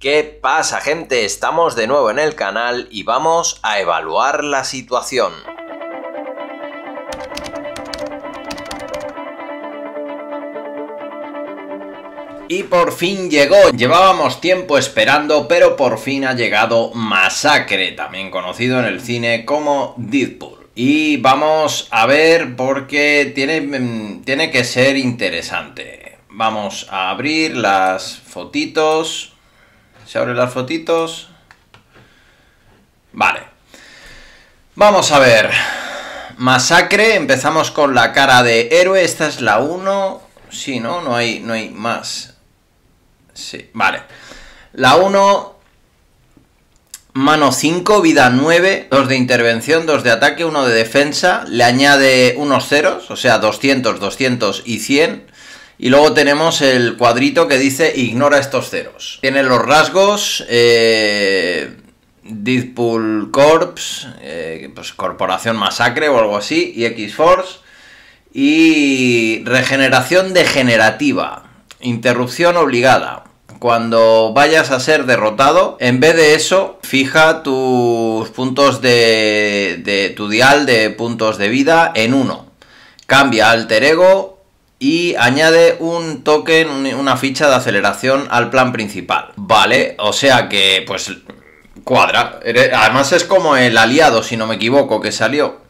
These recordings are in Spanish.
¿Qué pasa gente? Estamos de nuevo en el canal y vamos a evaluar la situación. Y por fin llegó, llevábamos tiempo esperando, pero por fin ha llegado Masacre, también conocido en el cine como Deadpool. Y vamos a ver porque tiene, mm, tiene que ser interesante. Vamos a abrir las fotitos. Se abren las fotitos. Vale. Vamos a ver. Masacre, empezamos con la cara de héroe. Esta es la 1. Sí, ¿no? No hay, no hay más. Sí, vale. La 1, mano 5, vida 9, 2 de intervención, 2 de ataque, 1 de defensa. Le añade unos ceros, o sea, 200, 200 y 100. Y luego tenemos el cuadrito que dice ignora estos ceros. Tiene los rasgos, eh, Deadpool Corps, eh, pues Corporación Masacre o algo así, y X-Force. Y regeneración degenerativa, interrupción obligada. Cuando vayas a ser derrotado, en vez de eso, fija tus puntos de, de tu dial de puntos de vida en uno. Cambia alter ego y añade un token, una ficha de aceleración al plan principal. Vale, o sea que pues cuadra. Además es como el aliado, si no me equivoco, que salió.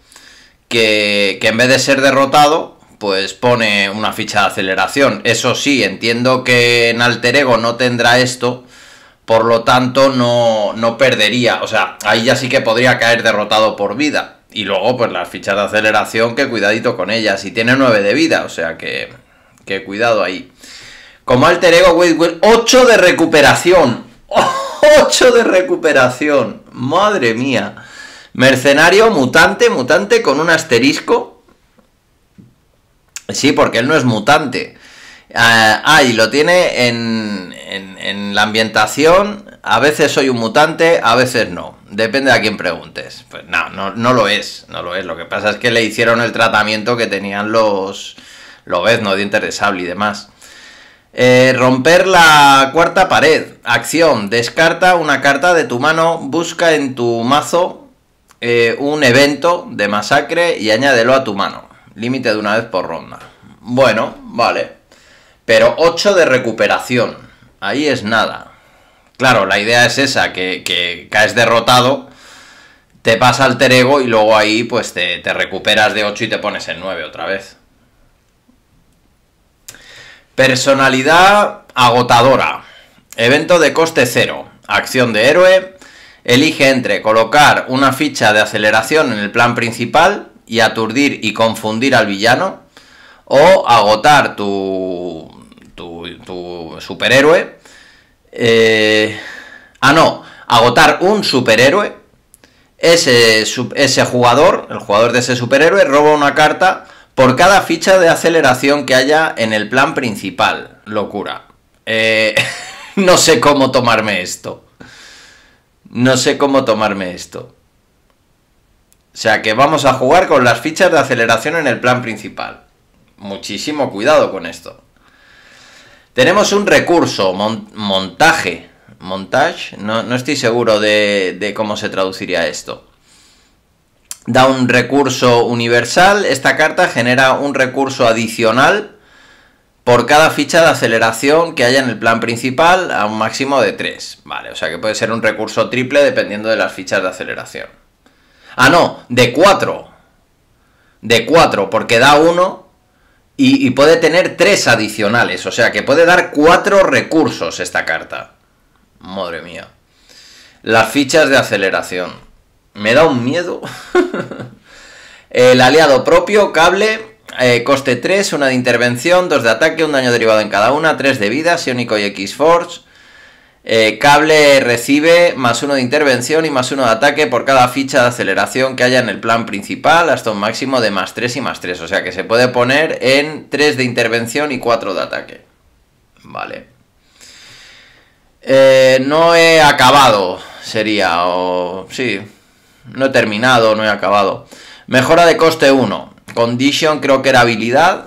Que, que en vez de ser derrotado, pues pone una ficha de aceleración. Eso sí, entiendo que en Alter Ego no tendrá esto. Por lo tanto, no, no perdería. O sea, ahí ya sí que podría caer derrotado por vida y luego, pues las fichas de aceleración, que cuidadito con ellas. Y tiene nueve de vida, o sea que, que cuidado ahí. Como alter ego, wait, 8 de recuperación. 8 de recuperación. Madre mía. Mercenario, mutante, mutante con un asterisco. Sí, porque él no es mutante. Ah, ah y lo tiene en, en, la ambientación, a veces soy un mutante, a veces no. Depende de a quién preguntes. Pues no, no, lo es, no lo es. Lo que pasa es que le hicieron el tratamiento que tenían los no de interesable y demás. Eh, romper la cuarta pared. Acción. Descarta una carta de tu mano. Busca en tu mazo eh, un evento de masacre y añádelo a tu mano. Límite de una vez por ronda. Bueno, vale. Pero 8 de recuperación. Ahí es nada. Claro, la idea es esa, que, caes derrotado, te pasa al ego y luego ahí pues te, te recuperas de 8 y te pones en 9 otra vez. Personalidad agotadora. Evento de coste cero. Acción de héroe. Elige entre colocar una ficha de aceleración en el plan principal y aturdir y confundir al villano o agotar tu, tu, superhéroe. Eh, ah, no, agotar un superhéroe. Ese, ese jugador, el jugador de ese superhéroe, roba una carta por cada ficha de aceleración que haya en el plan principal. Locura. Eh, no sé cómo tomarme esto. No sé cómo tomarme esto. O sea que vamos a jugar con las fichas de aceleración en el plan principal. Muchísimo cuidado con esto. Tenemos un recurso, montaje. Montage, no, estoy seguro de, de cómo se traduciría esto da un recurso universal, esta carta genera un recurso adicional por cada ficha de aceleración que haya en el plan principal a un máximo de 3. Vale, o sea que puede ser un recurso triple dependiendo de las fichas de aceleración. Ah, no, de 4. De 4, porque da 1 y, puede tener tres adicionales, o sea que puede dar cuatro recursos esta carta. Madre mía. Las fichas de aceleración. Me da un miedo. El aliado propio, cable, eh, coste 3, una de intervención, 2 de ataque, un daño derivado en cada una, 3 de vida, único y X-Force. Eh, cable recibe más uno de intervención y más uno de ataque por cada ficha de aceleración que haya en el plan principal, hasta un máximo de más 3 y más 3. O sea que se puede poner en 3 de intervención y 4 de ataque. Vale. Eh, no he acabado, sería, o... Sí, no he terminado, no he acabado. Mejora de coste 1. Condition creo que era habilidad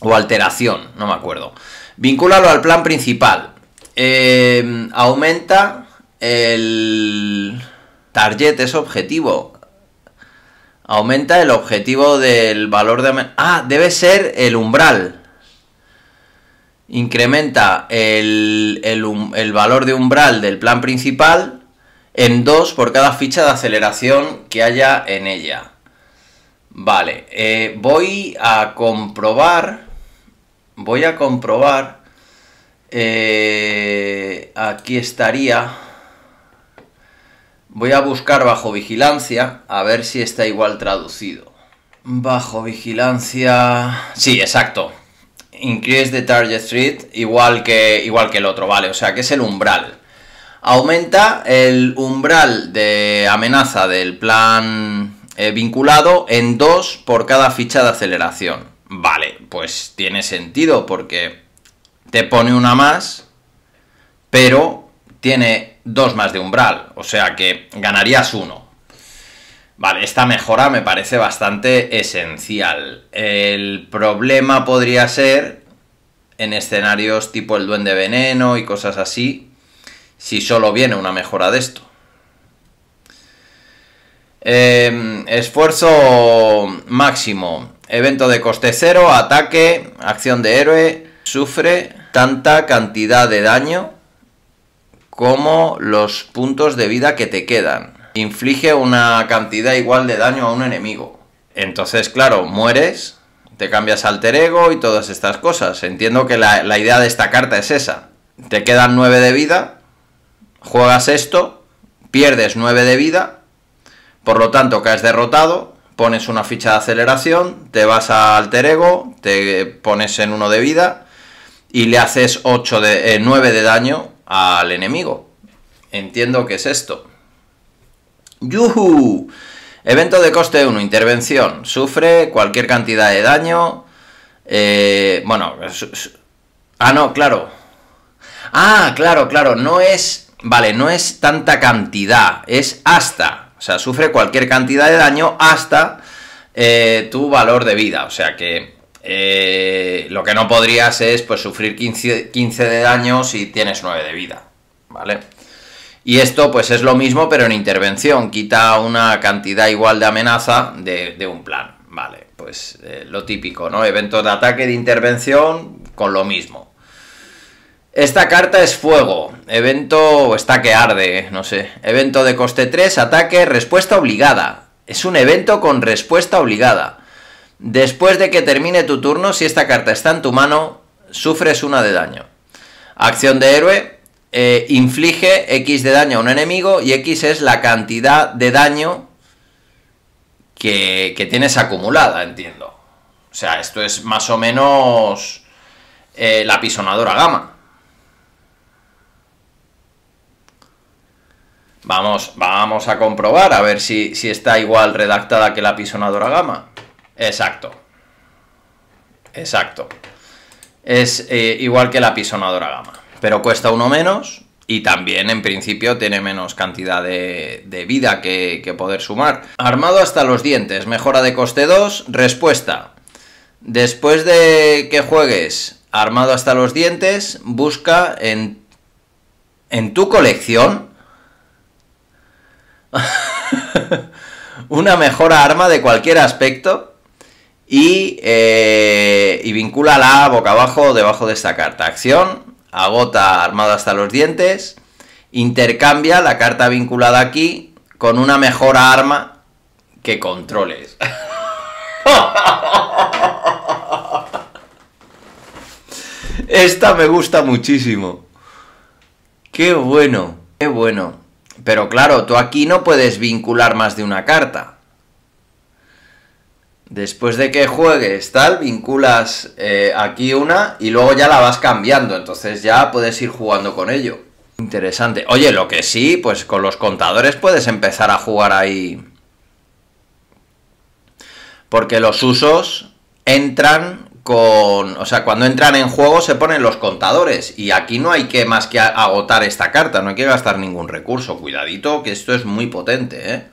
o alteración, no me acuerdo. Vincúlalo al plan principal. Em, aumenta el target, es objetivo. Aumenta el objetivo del valor de... Ah, debe ser el umbral. Incrementa el, el, um, valor de umbral del plan principal en 2 por cada ficha de aceleración que haya en ella. Vale, eh, voy a comprobar... Voy a comprobar eh, aquí estaría. Voy a buscar bajo vigilancia, a ver si está igual traducido. Bajo vigilancia... Sí, exacto. Increase the target threat igual que, igual que el otro, vale. O sea, que es el umbral. Aumenta el umbral de amenaza del plan eh, vinculado en 2 por cada ficha de aceleración. Vale, pues tiene sentido porque te pone una más, pero tiene dos más de umbral, o sea que ganarías uno. Vale, esta mejora me parece bastante esencial. El problema podría ser en escenarios tipo el duende veneno y cosas así, si solo viene una mejora de esto. Em, esfuerzo máximo, evento de coste cero, ataque, acción de héroe, sufre tanta cantidad de daño como los puntos de vida que te quedan. Inflige una cantidad igual de daño a un enemigo. Entonces, claro, mueres, te cambias alter ego y todas estas cosas. Entiendo que la, idea de esta carta es esa. Te quedan 9 de vida, juegas esto, pierdes 9 de vida, por lo tanto caes derrotado, pones una ficha de aceleración, te vas a alter ego, te pones en uno de vida y le haces 8 de, 9 eh, de daño al enemigo. Entiendo que es esto. ¡Yuhu! Evento de coste 1, intervención. Sufre cualquier cantidad de daño. Eh, bueno, ah, no, claro. Ah, claro, claro, no es... Vale, no es tanta cantidad, es hasta. O sea, sufre cualquier cantidad de daño hasta eh, tu valor de vida. O sea que eh, lo que no podrías es pues, sufrir 15, de daño si tienes 9 de vida, ¿vale? Y esto pues es lo mismo pero en intervención, quita una cantidad igual de amenaza de, un plan, ¿vale? Pues eh, lo típico, ¿no? Eventos de ataque, de intervención, con lo mismo. Esta carta es fuego, evento está que arde, no sé. Evento de coste 3, ataque, respuesta obligada. Es un evento con respuesta obligada. Después de que termine tu turno, si esta carta está en tu mano, sufres una de daño. Acción de héroe, eh, inflige X de daño a un enemigo y X es la cantidad de daño que, tienes acumulada, entiendo. O sea, esto es más o menos eh, la pisonadora gama. Vamos, vamos a comprobar a ver si, si está igual redactada que la pisonadora gama. Exacto. Exacto. Es eh, igual que la pisonadora gama, pero cuesta uno menos y también en principio tiene menos cantidad de, vida que, poder sumar. Armado hasta los dientes, mejora de coste 2, respuesta. Después de que juegues armado hasta los dientes, busca en, en tu colección una mejora arma de cualquier aspecto eh, y, vincula la boca abajo debajo de esta carta. Acción, agota armada hasta los dientes, intercambia la carta vinculada aquí con una mejor arma que controles. Esta me gusta muchísimo. Qué bueno, qué bueno. Pero claro, tú aquí no puedes vincular más de una carta después de que juegues tal, vinculas eh, aquí una y luego ya la vas cambiando, entonces ya puedes ir jugando con ello. Interesante. Oye, lo que sí, pues con los contadores puedes empezar a jugar ahí. Porque los usos entran con... O sea, cuando entran en juego se ponen los contadores. Y aquí no hay que más que agotar esta carta, no hay que gastar ningún recurso. Cuidadito, que esto es muy potente, ¿eh?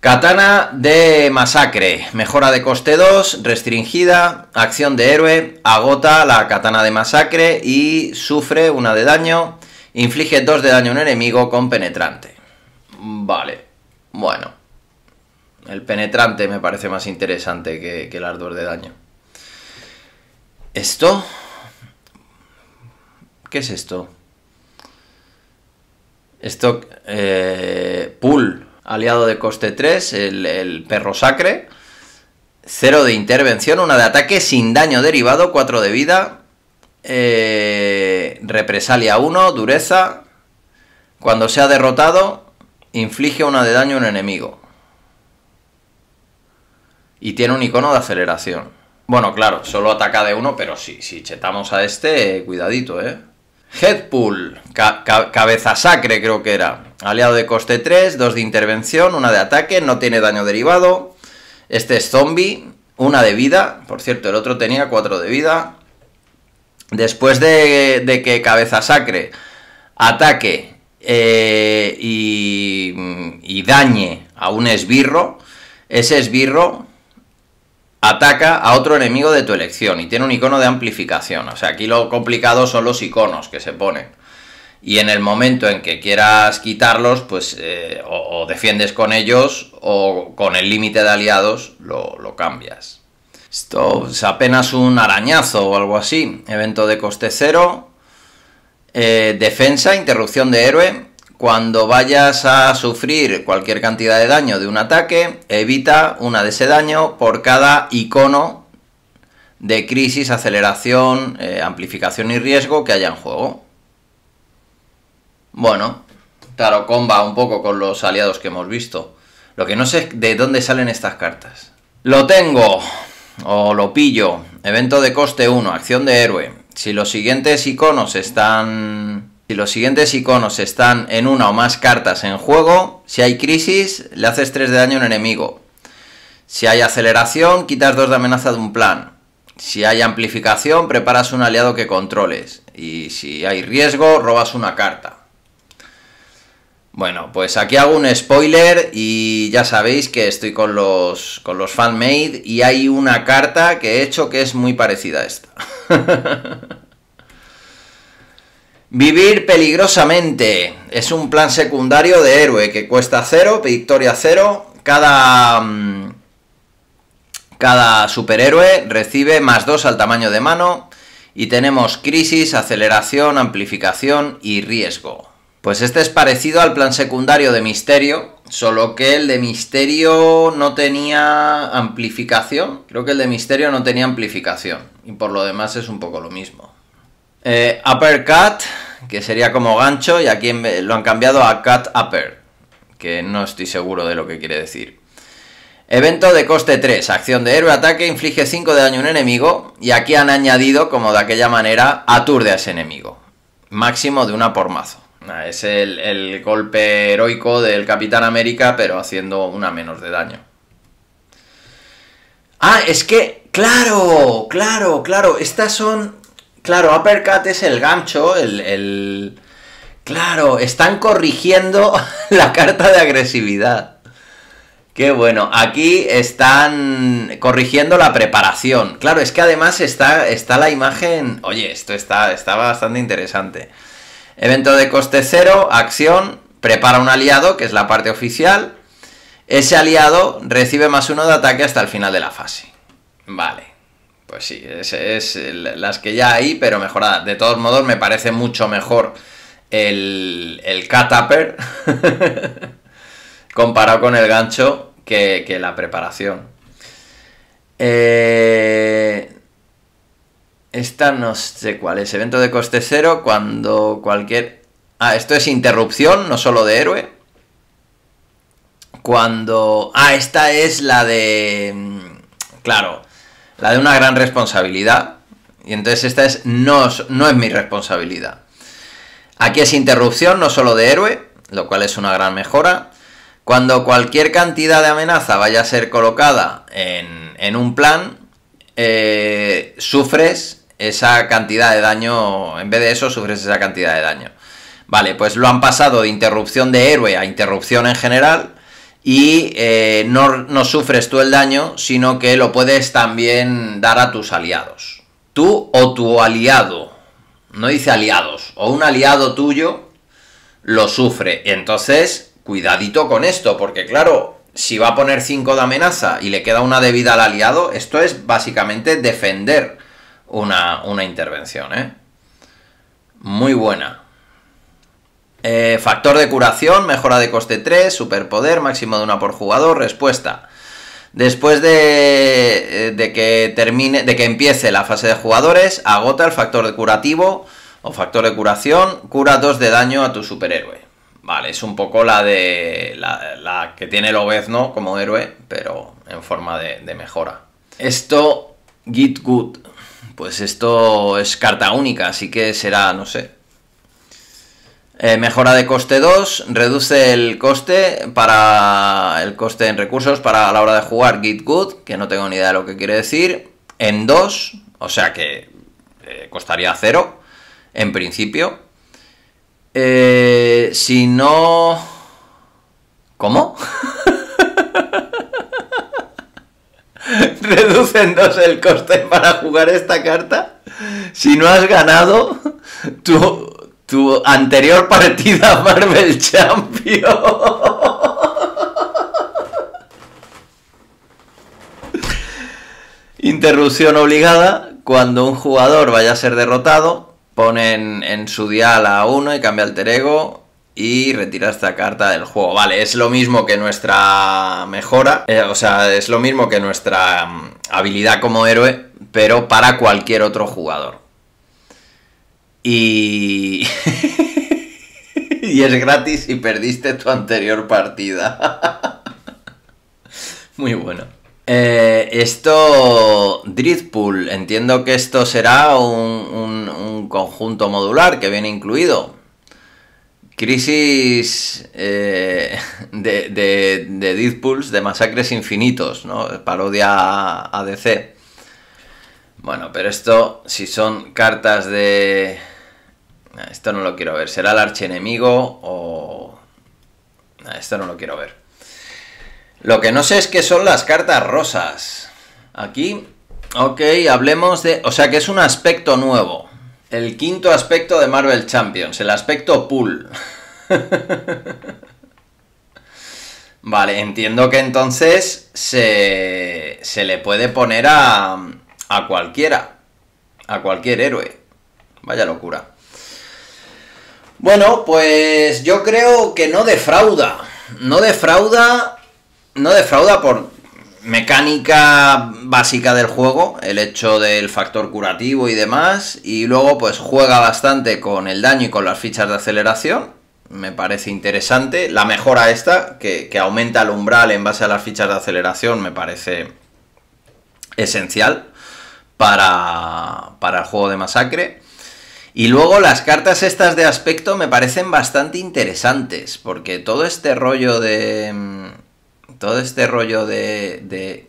Katana de masacre, mejora de coste 2, restringida, acción de héroe, agota la katana de masacre y sufre una de daño, inflige 2 de daño a un enemigo con penetrante. Vale, bueno. El penetrante me parece más interesante que, el ardor de daño. ¿Esto? ¿Qué es esto? Esto... Eh, aliado de coste 3, el, perro sacre. 0 de intervención, una de ataque sin daño derivado, 4 de vida. Eh, represalia 1, dureza. Cuando se ha derrotado, inflige una de daño a un enemigo. Y tiene un icono de aceleración. Bueno, claro, solo ataca de uno, pero sí, si chetamos a este, eh, cuidadito, ¿eh? Headpool, cabeza sacre creo que era. Aliado de coste 3, 2 de intervención, 1 de ataque, no tiene daño derivado. Este es zombie, 1 de vida. Por cierto, el otro tenía 4 de vida. Después de, que Cabeza Sacre ataque eh, y, y dañe a un esbirro, ese esbirro ataca a otro enemigo de tu elección y tiene un icono de amplificación. O sea, aquí lo complicado son los iconos que se ponen y en el momento en que quieras quitarlos, pues eh, o, defiendes con ellos o con el límite de aliados lo, cambias. Esto es apenas un arañazo o algo así. Evento de coste cero. Eh, defensa, interrupción de héroe. Cuando vayas a sufrir cualquier cantidad de daño de un ataque, evita una de ese daño por cada icono de crisis, aceleración, eh, amplificación y riesgo que haya en juego. Bueno, claro, comba un poco con los aliados que hemos visto. Lo que no sé es de dónde salen estas cartas. Lo tengo, o lo pillo. Evento de coste 1, acción de héroe. Si los siguientes iconos están... Si los siguientes iconos están en una o más cartas en juego, si hay crisis, le haces 3 de daño a un enemigo. Si hay aceleración, quitas 2 de amenaza de un plan. Si hay amplificación, preparas un aliado que controles. Y si hay riesgo, robas una carta. Bueno, pues aquí hago un spoiler y ya sabéis que estoy con los, con los fanmade y hay una carta que he hecho que es muy parecida a esta. Vivir peligrosamente es un plan secundario de héroe que cuesta cero, victoria cero. Cada, mm, cada superhéroe recibe más dos al tamaño de mano y tenemos crisis, aceleración, amplificación y riesgo. Pues este es parecido al plan secundario de Misterio, solo que el de Misterio no tenía amplificación. Creo que el de Misterio no tenía amplificación. Y por lo demás es un poco lo mismo. Upper eh, uppercut, que sería como gancho, y aquí lo han cambiado a cut upper, que no estoy seguro de lo que quiere decir. Evento de coste 3, acción de héroe, ataque, inflige 5 de daño a un enemigo, y aquí han añadido, como de aquella manera, aturde a ese enemigo. Máximo de una por mazo. Es el, golpe heroico del Capitán América, pero haciendo una menos de daño. Ah, es que, claro, claro, claro, estas son... Claro, Uppercut es el gancho, el, Claro, están corrigiendo la carta de agresividad. Qué bueno, aquí están corrigiendo la preparación. Claro, es que además está, está la imagen... Oye, esto está, está bastante interesante. Evento de coste cero, acción, prepara un aliado, que es la parte oficial. Ese aliado recibe más uno de ataque hasta el final de la fase. Vale. Pues sí, es, las que ya hay, pero mejorada. De todos modos, me parece mucho mejor el, el comparado con el gancho que, que la preparación. Eh, esta no sé cuál es. Evento de coste cero cuando cualquier... Ah, esto es interrupción, no solo de héroe. Cuando... Ah, esta es la de... Mm, claro, la de una gran responsabilidad. Y entonces esta es... No, no es mi responsabilidad. Aquí es interrupción, no solo de héroe, lo cual es una gran mejora. Cuando cualquier cantidad de amenaza vaya a ser colocada en, un plan, eh, sufres esa cantidad de daño, en vez de eso sufres esa cantidad de daño. Vale, pues lo han pasado de interrupción de héroe a interrupción en general y eh, no, no sufres tú el daño, sino que lo puedes también dar a tus aliados. Tú o tu aliado, no dice aliados, o un aliado tuyo lo sufre. Entonces, cuidadito con esto, porque claro, si va a poner 5 de amenaza y le queda una debida al aliado, esto es básicamente defender una, intervención, ¿eh? Muy buena. Eh, factor de curación, mejora de coste 3, superpoder, máximo de una por jugador, respuesta. Después eh, de, que termine, de que empiece la fase de jugadores, agota el factor de curativo o factor de curación, cura 2 de daño a tu superhéroe. Vale, es un poco la de. la, que tiene el obezno como héroe, pero en forma de, de mejora. Esto, Git Good. Pues esto es carta única, así que será, no sé. Eh, mejora de coste 2, reduce el coste para el coste en recursos para a la hora de jugar Git Good, que no tengo ni idea de lo que quiere decir, en 2, o sea que eh, costaría 0 en principio. Eh, si no... ¿Cómo? Reducen dos el coste para jugar esta carta. Si no has ganado tu, anterior partida Marvel Champion. Interrupción obligada. Cuando un jugador vaya a ser derrotado, ponen en, su dial a uno y cambia el terego y retira esta carta del juego. Vale, es lo mismo que nuestra mejora, eh, o sea, es lo mismo que nuestra mm, habilidad como héroe, pero para cualquier otro jugador. Y... y es gratis y perdiste tu anterior partida. Muy bueno. Eh, esto, Dreadpool, entiendo que esto será un conjunto modular que viene incluido. Crisis eh, de, de, de Deadpools, de Masacres Infinitos, ¿no? Parodia ADC. Bueno, pero esto, si son cartas de... Esto no lo quiero ver. ¿Será el archienemigo o...? Esto no lo quiero ver. Lo que no sé es qué son las cartas rosas. Aquí, ok, hablemos de... O sea que es un aspecto nuevo. El quinto aspecto de Marvel Champions, el aspecto pool. vale, entiendo que entonces se, se le puede poner a, a cualquiera, a cualquier héroe. Vaya locura. Bueno, pues yo creo que no defrauda. No defrauda. No defrauda por, mecánica básica del juego, el hecho del factor curativo y demás, y luego pues juega bastante con el daño y con las fichas de aceleración, me parece interesante. La mejora esta, que, aumenta el umbral en base a las fichas de aceleración, me parece esencial para, para el juego de masacre. Y luego las cartas estas de aspecto me parecen bastante interesantes, porque todo este rollo de mm, todo este rollo de,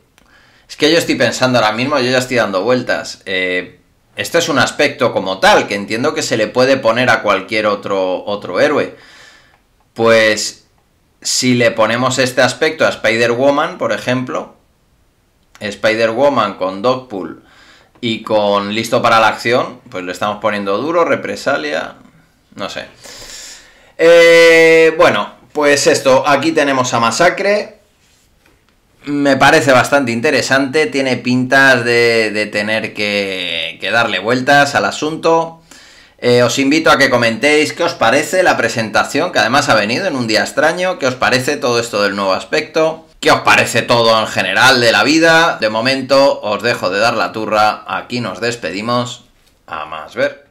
Es que yo estoy pensando ahora mismo, yo ya estoy dando vueltas. este es un aspecto como tal, que entiendo que se le puede poner a cualquier otro, otro héroe. Pues si le ponemos este aspecto a Spider-Woman, por ejemplo, Spider-Woman con Dogpool y con Listo para la acción, pues le estamos poniendo duro, represalia, no sé. Eh, bueno, pues esto, aquí tenemos a Masacre, me parece bastante interesante, tiene pintas de, tener que, darle vueltas al asunto. Eh, os invito a que comentéis qué os parece la presentación, que además ha venido en un día extraño, qué os parece todo esto del nuevo aspecto, qué os parece todo en general de la vida. De momento os dejo de dar la turra, aquí nos despedimos, a más ver.